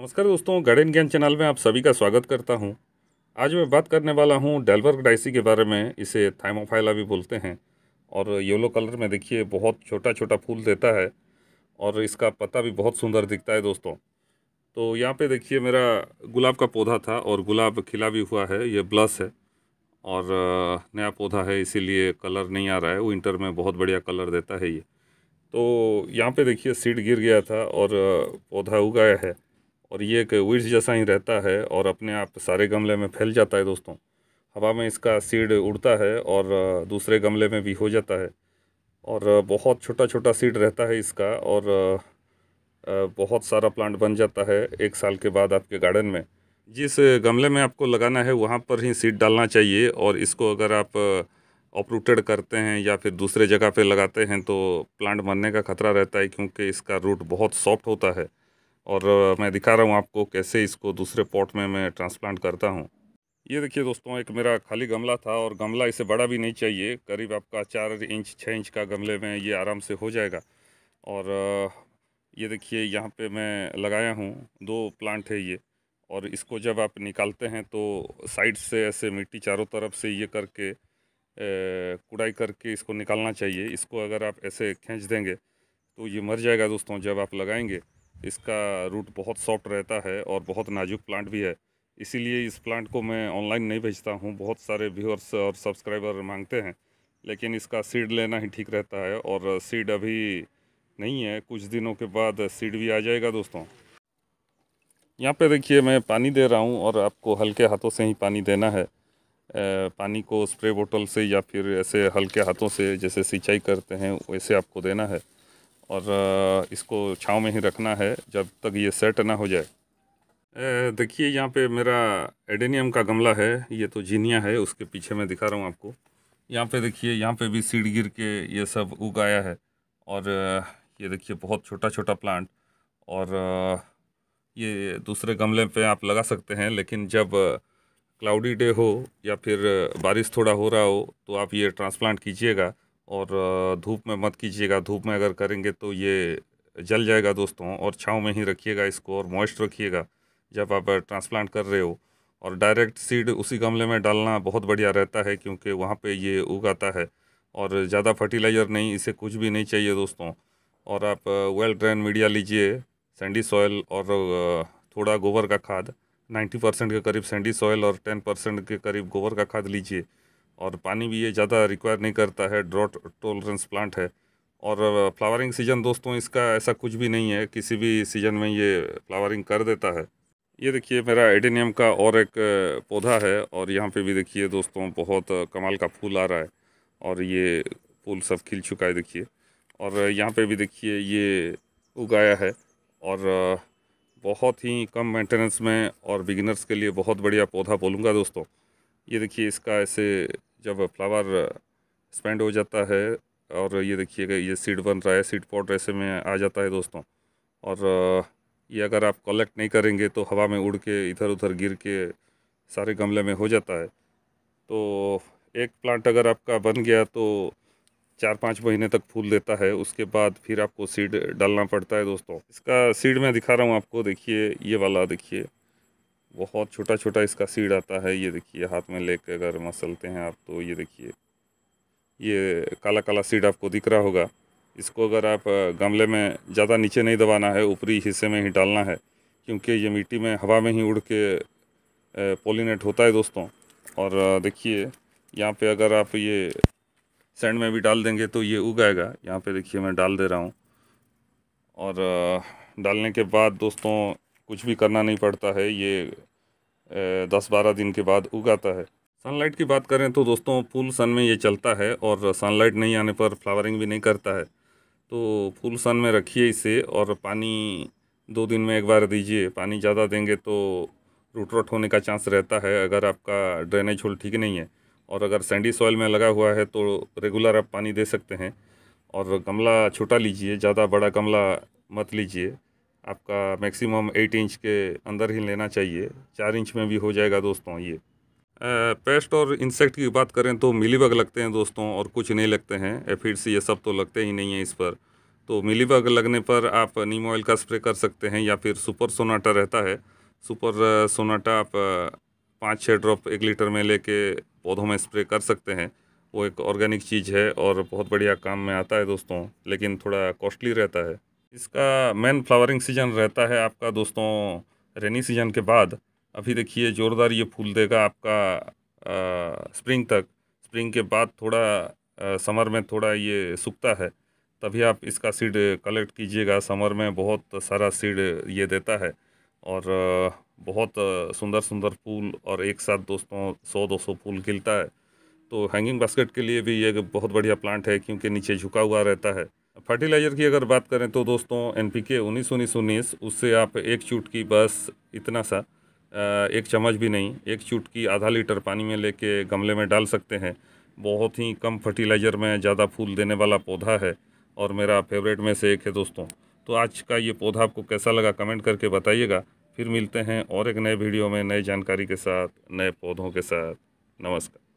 नमस्कार दोस्तों गार्डन ज्ञान चैनल में आप सभी का स्वागत करता हूं आज मैं बात करने वाला हूं डेलवर्ग डाइसी के बारे में इसे थाइमोफाइला भी बोलते हैं और येलो कलर में देखिए बहुत छोटा छोटा फूल देता है और इसका पत्ता भी बहुत सुंदर दिखता है दोस्तों तो यहाँ पे देखिए मेरा गुलाब का पौधा था और गुलाब खिला भी हुआ है ये ब्लस है और नया पौधा है इसीलिए कलर नहीं आ रहा है विंटर में बहुत बढ़िया कलर देता है ये तो यहाँ पे देखिए सीड गिर गया था और पौधा उगाया है और ये एक विड्स जैसा ही रहता है और अपने आप सारे गमले में फैल जाता है दोस्तों हवा में इसका सीड उड़ता है और दूसरे गमले में भी हो जाता है और बहुत छोटा छोटा सीड रहता है इसका और बहुत सारा प्लांट बन जाता है एक साल के बाद आपके गार्डन में जिस गमले में आपको लगाना है वहाँ पर ही सीड डालना चाहिए और इसको अगर आप ऑपरूटेड करते हैं या फिर दूसरे जगह पे लगाते हैं तो प्लांट मरने का खतरा रहता है क्योंकि इसका रूट बहुत सॉफ्ट होता है और मैं दिखा रहा हूँ आपको कैसे इसको दूसरे पॉट में मैं ट्रांसप्लांट करता हूँ ये देखिए दोस्तों एक मेरा खाली गमला था और गमला इसे बड़ा भी नहीं चाहिए करीब आपका चार इंच छः इंच का गमले में ये आराम से हो जाएगा और ये देखिए यहाँ पे मैं लगाया हूँ दो प्लांट है ये और इसको जब आप निकालते हैं तो साइड से ऐसे मिट्टी चारों तरफ से ये करके कुड़ाई करके इसको निकालना चाहिए इसको अगर आप ऐसे खींच देंगे तो ये मर जाएगा दोस्तों जब आप लगाएंगे इसका रूट बहुत सॉफ्ट रहता है और बहुत नाजुक प्लांट भी है इसीलिए इस प्लांट को मैं ऑनलाइन नहीं भेजता हूँ बहुत सारे व्यूअर्स और सब्सक्राइबर मांगते हैं लेकिन इसका सीड लेना ही ठीक रहता है और सीड अभी नहीं है कुछ दिनों के बाद सीड भी आ जाएगा दोस्तों यहाँ पे देखिए मैं पानी दे रहा हूँ और आपको हल्के हाथों से ही पानी देना है पानी को स्प्रे बोतल से या फिर ऐसे हल्के हाथों से जैसे सिंचाई करते हैं वैसे आपको देना है और इसको छाँव में ही रखना है जब तक ये सेट ना हो जाए देखिए यहाँ पे मेरा एडेनियम का गमला है ये तो जीनिया है उसके पीछे मैं दिखा रहा हूँ आपको यहाँ पे देखिए यहाँ पे भी सीड गिर के ये सब उगाया है और ये देखिए बहुत छोटा छोटा प्लांट और ये दूसरे गमले पे आप लगा सकते हैं लेकिन जब क्लाउडी डे हो या फिर बारिश थोड़ा हो रहा हो तो आप ये ट्रांसप्लांट कीजिएगा और धूप में मत कीजिएगा धूप में अगर करेंगे तो ये जल जाएगा दोस्तों और छाँव में ही रखिएगा इसको और मॉइस्ट रखिएगा जब आप ट्रांसप्लांट कर रहे हो और डायरेक्ट सीड उसी गमले में डालना बहुत बढ़िया रहता है क्योंकि वहाँ पे ये उगाता है और ज़्यादा फर्टिलाइज़र नहीं इसे कुछ भी नहीं चाहिए दोस्तों और आप वेल ड्रेन मीडिया लीजिए सैंडी सॉयल और थोड़ा गोबर का खाद 90 परसेंट के करीब सैंडी सॉयल और 10 परसेंट के करीब गोबर का खाद लीजिए और पानी भी ये ज़्यादा रिक्वायर नहीं करता है ड्रॉट टोलरेंस प्लांट है और फ्लावरिंग सीजन दोस्तों इसका ऐसा कुछ भी नहीं है किसी भी सीजन में ये फ्लावरिंग कर देता है ये देखिए मेरा एडेनियम का और एक पौधा है और यहाँ पे भी देखिए दोस्तों बहुत कमाल का फूल आ रहा है और ये फूल सब खिल चुका है देखिए और यहाँ पे भी देखिए ये उगाया है और बहुत ही कम मेंटेनेंस में और बिगिनर्स के लिए बहुत बढ़िया पौधा बोलूँगा दोस्तों ये देखिए इसका ऐसे जब फ्लावर स्पेंड हो जाता है और ये देखिएगा ये सीड बन रहा है सीड पॉट ऐसे में आ जाता है दोस्तों और ये अगर आप कलेक्ट नहीं करेंगे तो हवा में उड़ के इधर उधर गिर के सारे गमले में हो जाता है तो एक प्लांट अगर आपका बन गया तो चार पाँच महीने तक फूल देता है उसके बाद फिर आपको सीड डालना पड़ता है दोस्तों इसका सीड मैं दिखा रहा हूँ आपको देखिए ये वाला देखिए बहुत छोटा छोटा इसका सीड आता है ये देखिए हाथ में लेके अगर मसलते हैं आप तो ये देखिए ये काला काला सीड आपको दिख रहा होगा इसको अगर आप गमले में ज़्यादा नीचे नहीं दबाना है ऊपरी हिस्से में ही डालना है क्योंकि ये मिट्टी में हवा में ही उड़ के पोलिनेट होता है दोस्तों और देखिए यहाँ पे अगर आप ये सैंड में भी डाल देंगे तो ये उगाएगा यहाँ पे देखिए मैं डाल दे रहा हूँ और डालने के बाद दोस्तों कुछ भी करना नहीं पड़ता है ये दस बारह दिन के बाद उगाता है सनलाइट की बात करें तो दोस्तों फुल सन में ये चलता है और सनलाइट नहीं आने पर फ्लावरिंग भी नहीं करता है तो फुल सन में रखिए इसे और पानी दो दिन में एक बार दीजिए पानी ज़्यादा देंगे तो रूट रोट होने का चांस रहता है अगर आपका ड्रेनेज होल ठीक नहीं है और अगर सैंडी सॉइल में लगा हुआ है तो रेगुलर आप पानी दे सकते हैं और गमला छोटा लीजिए ज़्यादा बड़ा गमला मत लीजिए आपका मैक्सिमम एट इंच के अंदर ही लेना चाहिए चार इंच में भी हो जाएगा दोस्तों ये पेस्ट और इंसेक्ट की बात करें तो मिलीबग लगते हैं दोस्तों और कुछ नहीं लगते हैं एफिड्स ये सब तो लगते ही नहीं हैं इस पर तो मिलीबग लगने पर आप नीम ऑयल का स्प्रे कर सकते हैं या फिर सुपर सोनाटा रहता है सुपर सोनाटा आप पाँच छः ड्रॉप एक लीटर में लेके पौधों में स्प्रे कर सकते हैं वो एक ऑर्गेनिक चीज़ है और बहुत बढ़िया काम में आता है दोस्तों लेकिन थोड़ा कॉस्टली रहता है इसका मेन फ्लावरिंग सीजन रहता है आपका दोस्तों रेनी सीजन के बाद अभी देखिए ज़ोरदार ये फूल देगा आपका आ, स्प्रिंग तक स्प्रिंग के बाद थोड़ा आ, समर में थोड़ा ये सूखता है तभी आप इसका सीड कलेक्ट कीजिएगा समर में बहुत सारा सीड ये देता है और बहुत सुंदर सुंदर फूल और एक साथ दोस्तों सौ दो सौ फूल खिलता है तो हैंगिंग बास्केट के लिए भी ये बहुत बढ़िया प्लांट है क्योंकि नीचे झुका हुआ रहता है फर्टिलाइज़र की अगर बात करें तो दोस्तों एन पी के उन्नीस उन्नीस उन्नीस उससे आप एक चुटकी बस इतना सा एक चम्मच भी नहीं एक चुटकी आधा लीटर पानी में लेके गमले में डाल सकते हैं बहुत ही कम फर्टिलाइज़र में ज़्यादा फूल देने वाला पौधा है और मेरा फेवरेट में से एक है दोस्तों तो आज का ये पौधा आपको कैसा लगा कमेंट करके बताइएगा फिर मिलते हैं और एक नए वीडियो में नए जानकारी के साथ नए पौधों के साथ नमस्कार